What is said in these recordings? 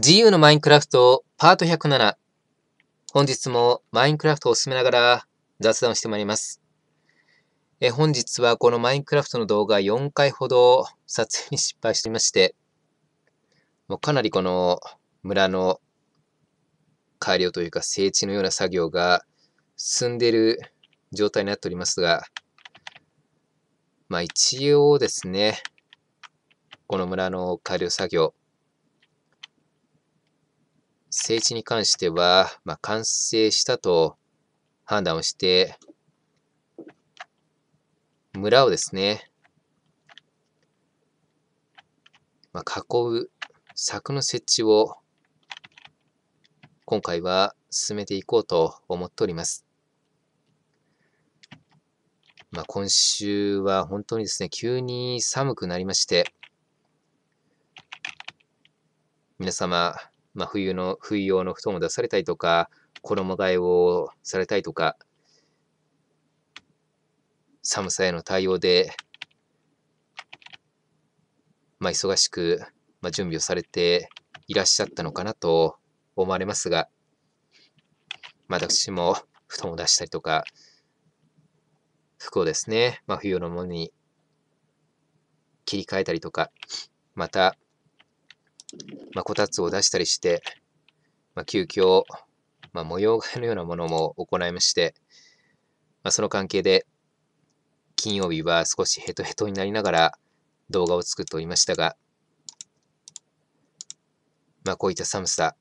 GU のマインクラフトパート107本日もマインクラフトを進めながら雑談をしてまいりますえ本日はこのマインクラフトの動画4回ほど撮影に失敗していましてもうかなりこの村の改良というか整地のような作業が進んでいる状態になっておりますがまあ一応ですねこの村の改良作業整地に関しては、まあ、完成したと判断をして、村をですね、まあ、囲う柵の設置を今回は進めていこうと思っております。まあ、今週は本当にですね、急に寒くなりまして、皆様、まあ、冬の、冬用の布団を出されたりとか、衣替えをされたりとか、寒さへの対応で、まあ、忙しく、まあ、準備をされていらっしゃったのかなと思われますが、まあ、私も布団を出したりとか、服をですね、まあ、冬のものに切り替えたりとか、また、まあ、こたつを出したりして、まあ、急遽、まあ、模様替えのようなものも行いまして、まあ、その関係で、金曜日は少しヘトヘトになりながら動画を作っておりましたが、まあ、こういった寒さ、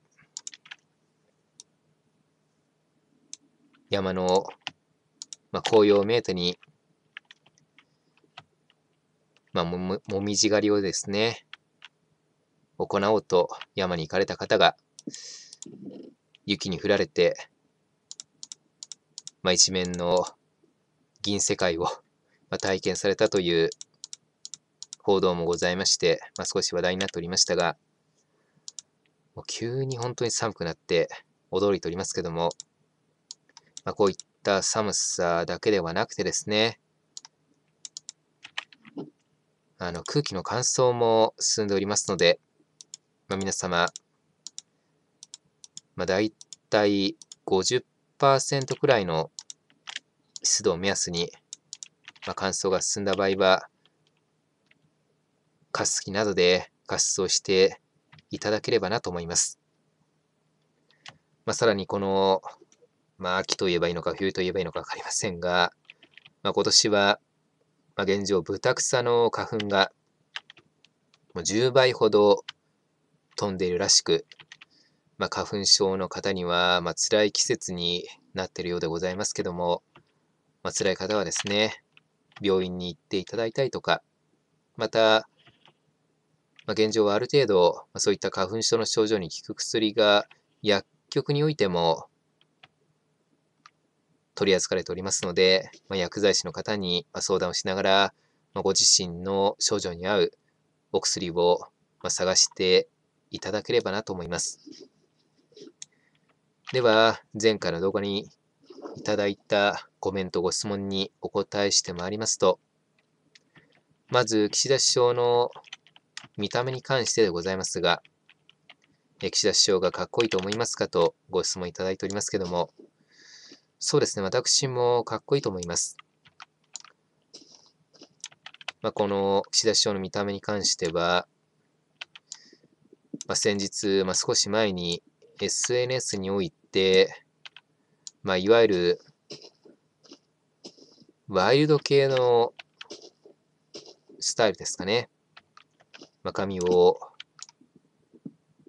山の、まあ、紅葉をめいてに、まあも、もみじ狩りをですね、行おうと山に行かれた方が、雪に降られて、まあ、一面の銀世界を、まあ、体験されたという報道もございまして、まあ、少し話題になっておりましたが、もう急に本当に寒くなって驚いておりますけども、まあ、こういった寒さだけではなくてですね、あの空気の乾燥も進んでおりますので、まあ、皆様、まあ、大体50%くらいの湿度を目安に、まあ、乾燥が進んだ場合は、加湿器などで加湿をしていただければなと思います。まあ、さらにこの、まあ、秋といえばいいのか、冬といえばいいのかわかりませんが、まあ、今年は、まあ、現状、ブタクサの花粉がもう10倍ほど飛んでいるらしく、まあ、花粉症の方には、まあ、辛い季節になっているようでございますけども、まあ、辛い方はですね、病院に行っていただいたりとか、また、まあ、現状はある程度、まあ、そういった花粉症の症状に効く薬が薬局においても取り扱われておりますので、まあ、薬剤師の方に相談をしながら、まあ、ご自身の症状に合うお薬を探していただければなと思います。では、前回の動画にいただいたコメント、ご質問にお答えしてまいりますと、まず、岸田首相の見た目に関してでございますが、岸田首相がかっこいいと思いますかとご質問いただいておりますけども、そうですね、私もかっこいいと思います。まあ、この岸田首相の見た目に関しては、まあ、先日、まあ、少し前に SNS において、まあ、いわゆるワイルド系のスタイルですかね。まあ、髪を、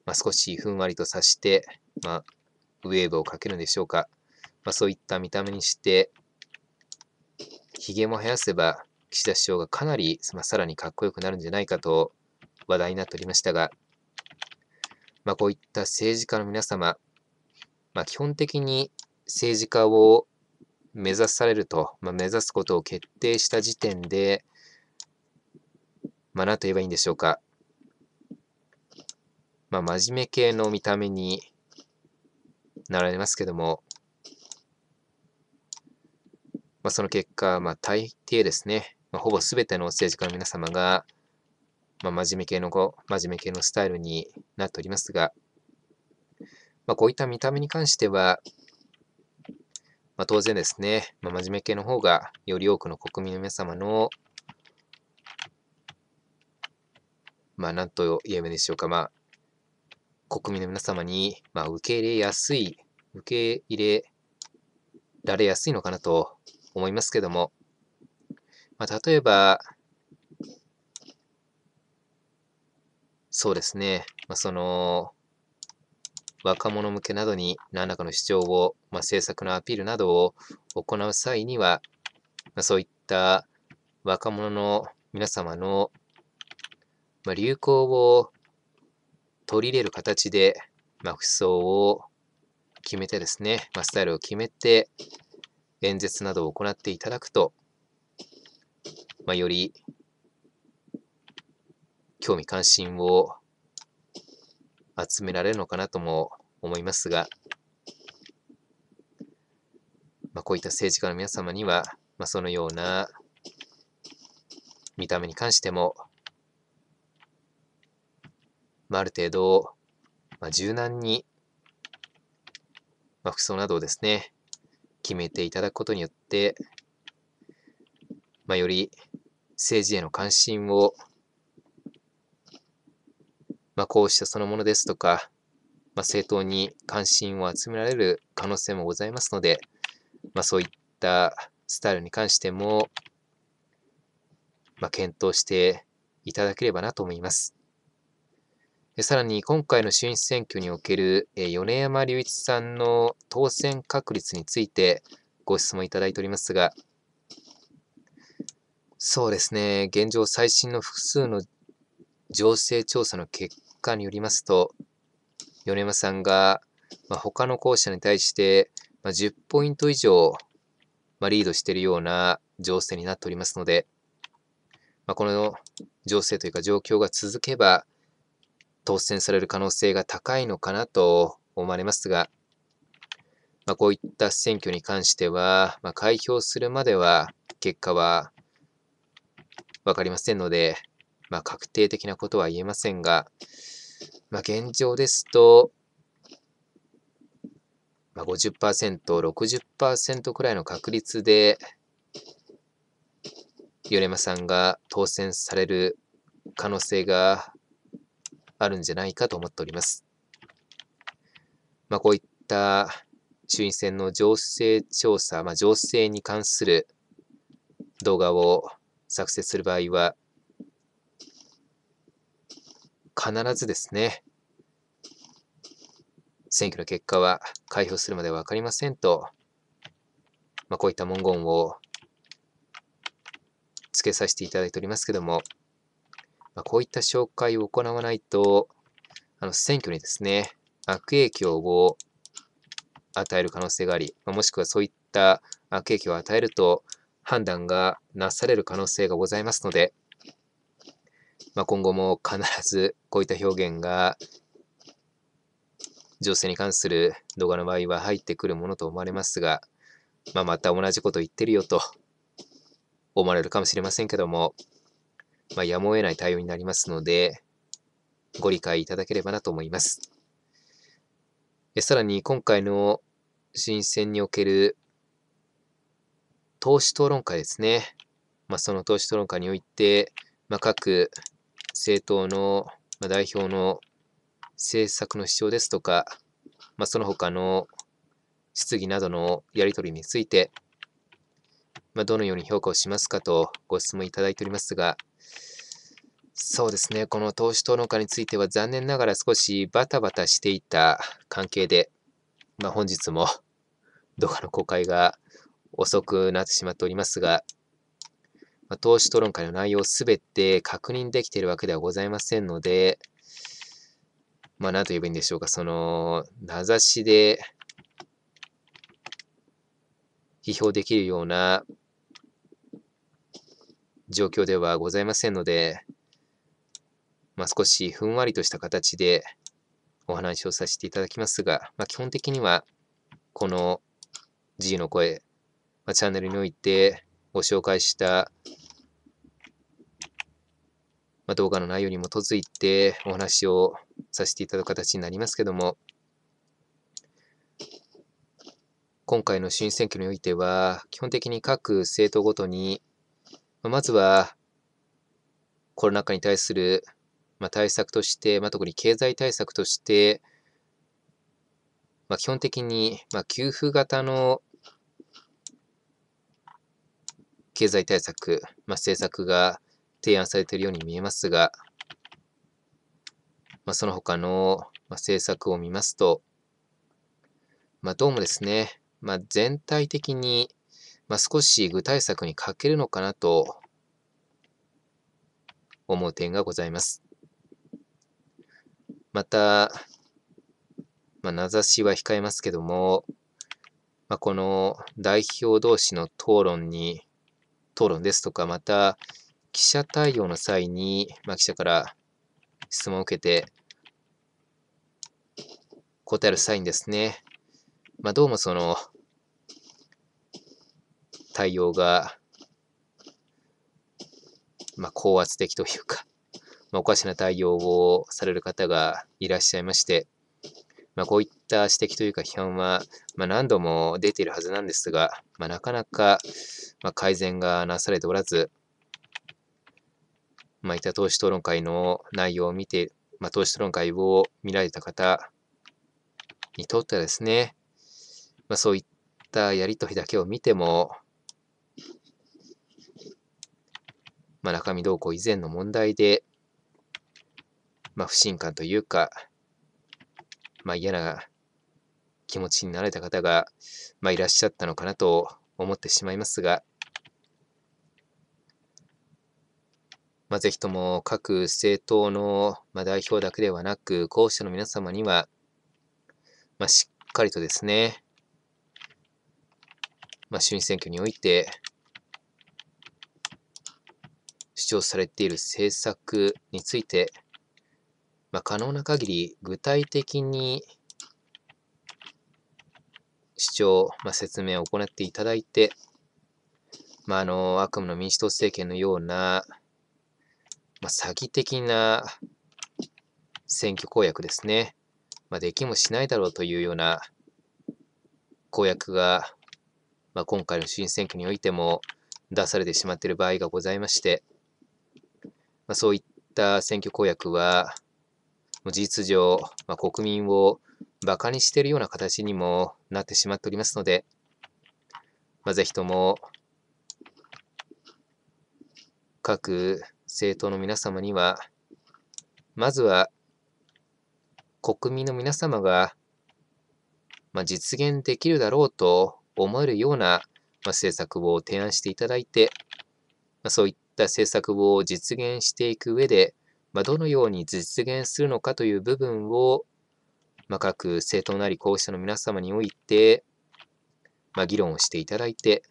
まあ、少しふんわりとさして、まあ、ウェーブをかけるんでしょうか。まあ、そういった見た目にして、髭も生やせば、岸田首相がかなり、まあ、さらにかっこよくなるんじゃないかと話題になっておりましたが、まあ、こういった政治家の皆様、まあ、基本的に政治家を目指されると、まあ、目指すことを決定した時点で、まあ、何と言えばいいんでしょうか。まあ、真面目系の見た目になられますけども、まあ、その結果、まあ、大抵ですね、まあ、ほぼ全ての政治家の皆様が、まあ、真面目系の子、真面目系のスタイルになっておりますが、まあ、こういった見た目に関しては、まあ、当然ですね、まあ、真面目系の方がより多くの国民の皆様の、まあ、なんと言えばいいでしょうか、まあ、国民の皆様に、まあ、受け入れやすい、受け入れられやすいのかなと思いますけども、まあ、例えば、そうですね、まあ、その、若者向けなどに何らかの主張を、まあ、政策のアピールなどを行う際には、まあ、そういった若者の皆様の、まあ、流行を取り入れる形で、まあ、服装を決めてですね、まあ、スタイルを決めて演説などを行っていただくと、まあ、より興味関心を集められるのかなとも思いますが、まあ、こういった政治家の皆様には、まあ、そのような見た目に関しても、まあ、ある程度、まあ、柔軟に、まあ、服装などをですね、決めていただくことによって、まあ、より政治への関心をまあ、こうしたそのものですとか、まあ、政党に関心を集められる可能性もございますので、まあ、そういったスタイルに関しても、まあ、検討していただければなと思います。さらに今回の衆院選挙における米山隆一さんの当選確率についてご質問いただいておりますが、そうですね、現状最新の複数の情勢調査の結カーによりますと、米山さんが、まあ、他の校舎に対して、まあ、10ポイント以上、まあ、リードしているような情勢になっておりますので、まあ、この情勢というか状況が続けば、当選される可能性が高いのかなと思われますが、まあ、こういった選挙に関しては、まあ、開票するまでは結果は分かりませんので、まあ、確定的なことは言えませんが、まあ、現状ですと、まあ50%、60%くらいの確率で、ヨレマさんが当選される可能性があるんじゃないかと思っております。まあ、こういった衆院選の情勢調査、まあ、情勢に関する動画を作成する場合は、必ずですね、選挙の結果は開票するまで分かりませんと、まあ、こういった文言を付けさせていただいておりますけども、まあ、こういった紹介を行わないと、あの選挙にですね、悪影響を与える可能性があり、まあ、もしくはそういった悪影響を与えると判断がなされる可能性がございますので、まあ、今後も必ずこういった表現が情勢に関する動画の場合は入ってくるものと思われますが、まあ、また同じこと言ってるよと思われるかもしれませんけども、まあ、やむを得ない対応になりますので、ご理解いただければなと思います。えさらに今回の新選における投資討論会ですね。まあ、その投資討論会において、まあ、各政党の代表の政策の主張ですとか、まあ、その他の質疑などのやり取りについて、まあ、どのように評価をしますかとご質問いただいておりますが、そうですね、この党首討論会については残念ながら少しバタバタしていた関係で、まあ、本日も動画の公開が遅くなってしまっておりますが、まあ、党首討論会の内容すべて確認できているわけではございませんので、まあ、なんと言えばいいんでしょうか、その、名指しで、批評できるような状況ではございませんので、まあ、少しふんわりとした形でお話をさせていただきますが、まあ、基本的には、この自由の声、まあ、チャンネルにおいてご紹介したまあ、動画の内容に基づいてお話をさせていただく形になりますけども、今回の新選挙においては、基本的に各政党ごとに、まずはコロナ禍に対する対策として、まあ、特に経済対策として、まあ、基本的にまあ給付型の経済対策、まあ、政策が提案されているように見えますが、まあ、その他の政策を見ますと、まあ、どうもですね、まあ、全体的に、まあ、少し具体策に欠けるのかなと思う点がございます。また、まあ、名指しは控えますけども、まあ、この代表同士の討論に、討論ですとか、また記者対応の際に、まあ、記者から質問を受けて、答える際にですね、まあ、どうもその、対応が、まあ、高圧的というか、まあ、おかしな対応をされる方がいらっしゃいまして、まあ、こういった指摘というか批判は、まあ、何度も出ているはずなんですが、まあ、なかなか、まあ、改善がなされておらず、まあ、いった投資討論会の内容を見て、まあ、投資討論会を見られた方にとってはですね、まあ、そういったやりとりだけを見ても、まあ、中身動向以前の問題で、まあ、不信感というか、まあ、嫌な気持ちになられた方が、まあ、いらっしゃったのかなと思ってしまいますが、まあ、ぜひとも各政党の、まあ、代表だけではなく、候補者の皆様には、まあ、しっかりとですね、まあ、衆院選挙において、主張されている政策について、まあ、可能な限り具体的に主張、まあ、説明を行っていただいて、まあ、あの悪夢の民主党政権のようなまあ、詐欺的な選挙公約ですね。まあ、できもしないだろうというような公約が、まあ、今回の衆院選挙においても出されてしまっている場合がございまして、まあ、そういった選挙公約は、事実上、まあ、国民を馬鹿にしているような形にもなってしまっておりますので、まあ、ぜひとも、各政党の皆様には、まずは国民の皆様が、ま実現できるだろうと思えるような、ま政策を提案していただいて、まそういった政策を実現していく上で、まどのように実現するのかという部分を、ま各政党なり候補者の皆様において、ま議論をしていただいて、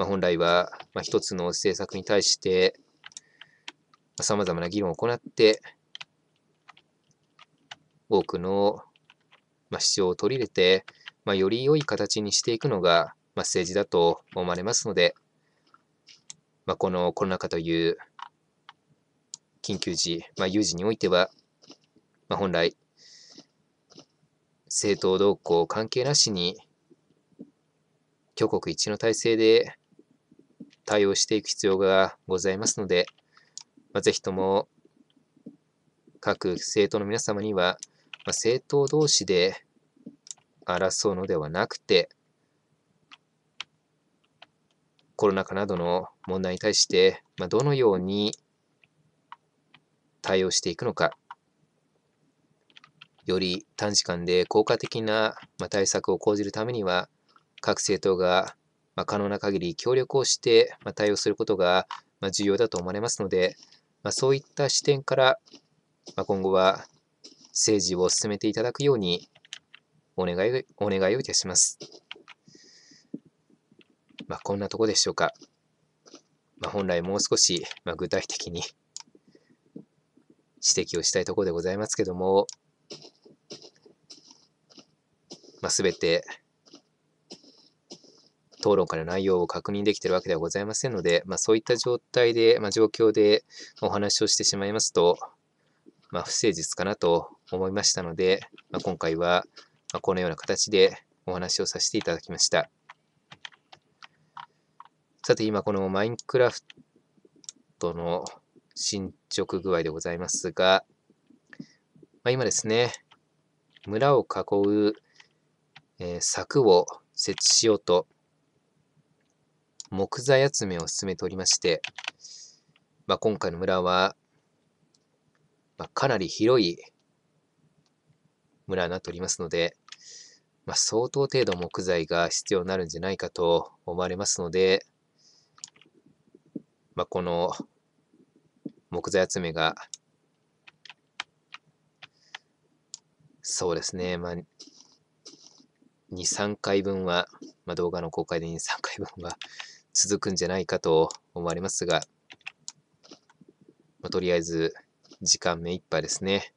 まあ、本来は、まあ、一つの政策に対して、ま様々な議論を行って、多くの、まあ、主張を取り入れて、まあ、より良い形にしていくのが、まあ、政治だと思われますので、まあ、このコロナ禍という緊急時、まあ、有事においては、まあ、本来、政党動向関係なしに、挙国一致の体制で対応していく必要がございますので、まあ、ぜひとも各政党の皆様には、まあ、政党同士で争うのではなくて、コロナ禍などの問題に対して、まあ、どのように対応していくのか、より短時間で効果的な対策を講じるためには、各政党がまあ、可能な限り協力をして、ま対応することが、ま重要だと思われますので、まそういった視点から、ま今後は政治を進めていただくようにお願いお願いをいたします。まあ、こんなとこでしょうか。まあ、本来もう少し、ま具体的に指摘をしたいところでございますけども、まあ、全て討論かの内容を確認できているわけではございませんので、まあ、そういった状態で、まあ、状況でお話をしてしまいますと、まあ、不誠実かなと思いましたので、まあ、今回はこのような形でお話をさせていただきました。さて今このマインクラフトの進捗具合でございますが、まあ、今ですね、村を囲う、えー、柵を設置しようと木材集めを進めておりまして、まあ、今回の村は、まあ、かなり広い村になっておりますので、まあ、相当程度木材が必要になるんじゃないかと思われますので、まあ、この木材集めが、そうですね、まあ、2、3回分は、まあ、動画の公開で2、3回分は続くんじゃないかと思われますが、まあ、とりあえず時間目いっぱいですね、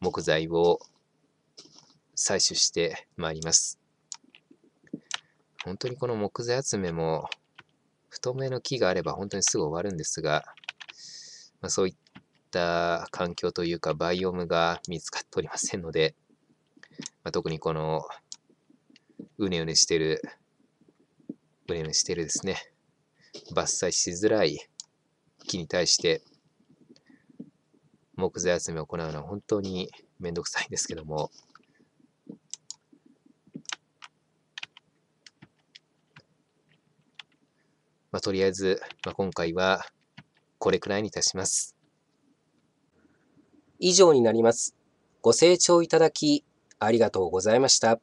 木材を採取してまいります。本当にこの木材集めも、太めの木があれば本当にすぐ終わるんですが、まあ、そういった環境というかバイオムが見つかっておりませんので、まあ、特にこのうねうねしてるのようしてるですね、伐採しづらい木に対して、木材集めを行うのは本当にめんどくさいんですけども、まあ、とりあえず、まあ、今回はこれくらいにいたします。以上になります。ご清聴いただきありがとうございました。